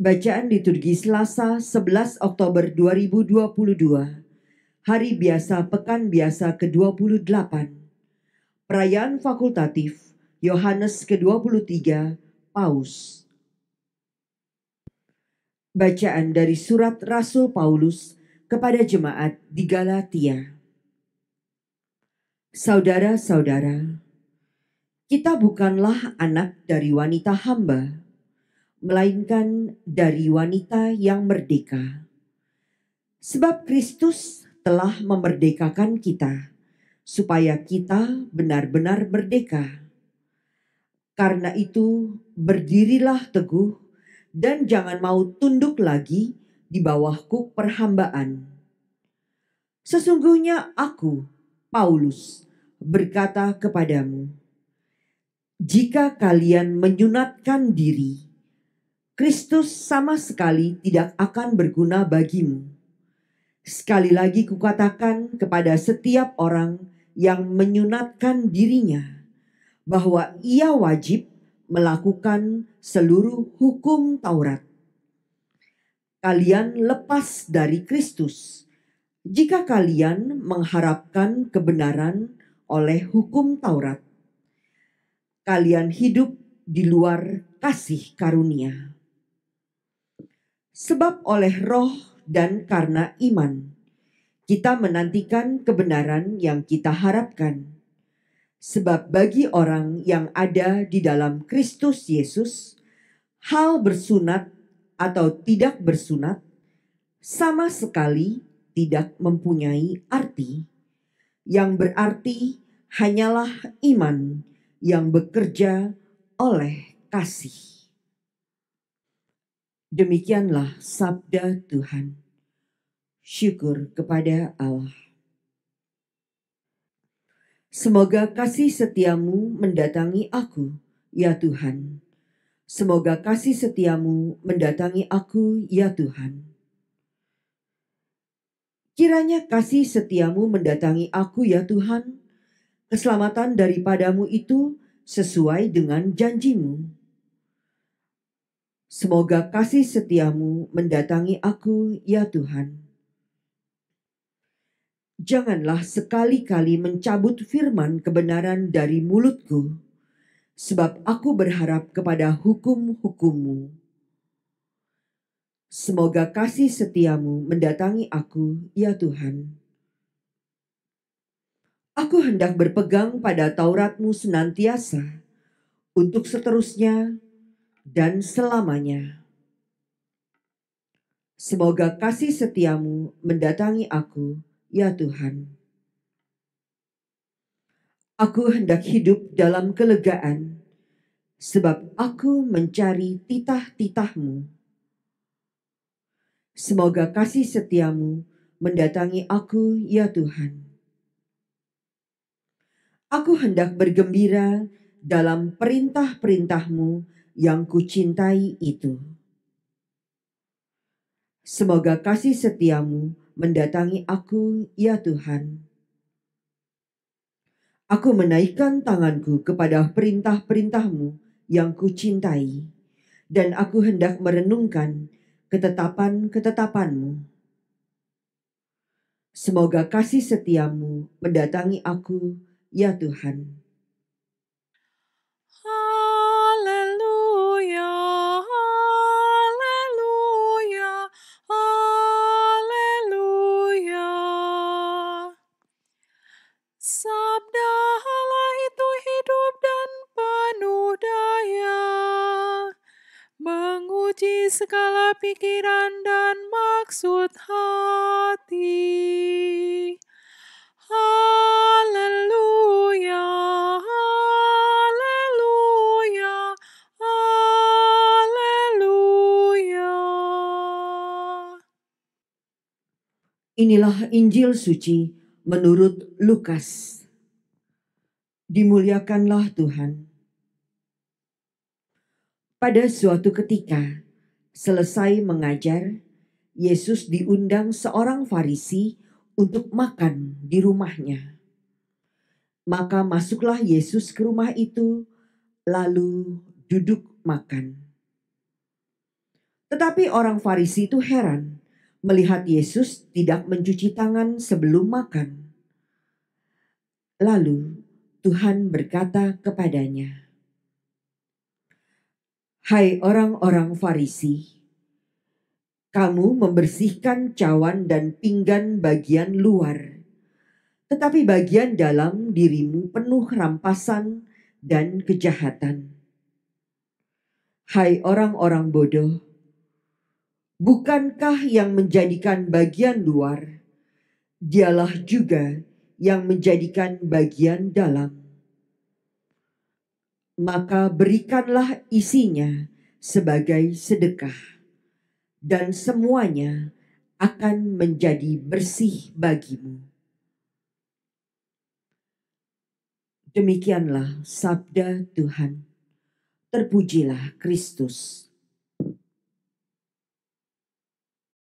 Bacaan liturgi Selasa 11 Oktober 2022, Hari Biasa Pekan Biasa ke-28, Perayaan Fakultatif Yohanes ke-23, Paus. Bacaan dari surat Rasul Paulus kepada jemaat di Galatia. Saudara-saudara, kita bukanlah anak dari wanita hamba, melainkan dari wanita yang merdeka. Sebab Kristus telah memerdekakan kita, supaya kita benar-benar merdeka. Karena itu, berdirilah teguh dan jangan mau tunduk lagi di bawah kuk perhambaan. Sesungguhnya aku, Paulus, berkata kepadamu, jika kalian menyunatkan diri, Kristus sama sekali tidak akan berguna bagimu. Sekali lagi kukatakan kepada setiap orang yang menyunatkan dirinya bahwa ia wajib melakukan seluruh hukum Taurat. Kalian lepas dari Kristus jika kalian mengharapkan kebenaran oleh hukum Taurat. Kalian hidup di luar kasih karunia. Sebab oleh roh dan karena iman, kita menantikan kebenaran yang kita harapkan. Sebab bagi orang yang ada di dalam Kristus Yesus, hal bersunat atau tidak bersunat sama sekali tidak mempunyai arti, yang berarti hanyalah iman yang bekerja oleh kasih. Demikianlah sabda Tuhan. Syukur kepada Allah. Semoga kasih setiamu mendatangi aku, ya Tuhan. Semoga kasih setiamu mendatangi aku, ya Tuhan. Kiranya kasih setiamu mendatangi aku, ya Tuhan. Keselamatan daripadamu itu sesuai dengan janjimu Semoga kasih setiamu mendatangi aku, ya Tuhan. Janganlah sekali-kali mencabut firman kebenaran dari mulutku, sebab aku berharap kepada hukum-hukummu. Semoga kasih setiamu mendatangi aku, ya Tuhan. Aku hendak berpegang pada Tauratmu senantiasa, untuk seterusnya dan selamanya. Semoga kasih setiamu mendatangi aku, ya Tuhan. Aku hendak hidup dalam kelegaan, sebab aku mencari titah-titahmu. Semoga kasih setiamu mendatangi aku, ya Tuhan. Aku hendak bergembira dalam perintah-perintahmu yang kucintai itu. Semoga kasih setiamu mendatangi aku, ya Tuhan. Aku menaikkan tanganku kepada perintah-perintahmu yang kucintai, dan aku hendak merenungkan ketetapan-ketetapanmu. Semoga kasih setiamu mendatangi aku, ya Tuhan. segala pikiran dan maksud hati. Haleluya, haleluya, haleluya. Inilah Injil suci menurut Lukas. Dimuliakanlah Tuhan. Pada suatu ketika, Selesai mengajar, Yesus diundang seorang Farisi untuk makan di rumahnya. Maka masuklah Yesus ke rumah itu, lalu duduk makan. Tetapi orang Farisi itu heran melihat Yesus tidak mencuci tangan sebelum makan. Lalu Tuhan berkata kepadanya, Hai orang-orang Farisi, kamu membersihkan cawan dan pinggan bagian luar, tetapi bagian dalam dirimu penuh rampasan dan kejahatan. Hai orang-orang bodoh, bukankah yang menjadikan bagian luar dialah juga yang menjadikan bagian dalam? maka berikanlah isinya sebagai sedekah, dan semuanya akan menjadi bersih bagimu. Demikianlah sabda Tuhan. Terpujilah Kristus.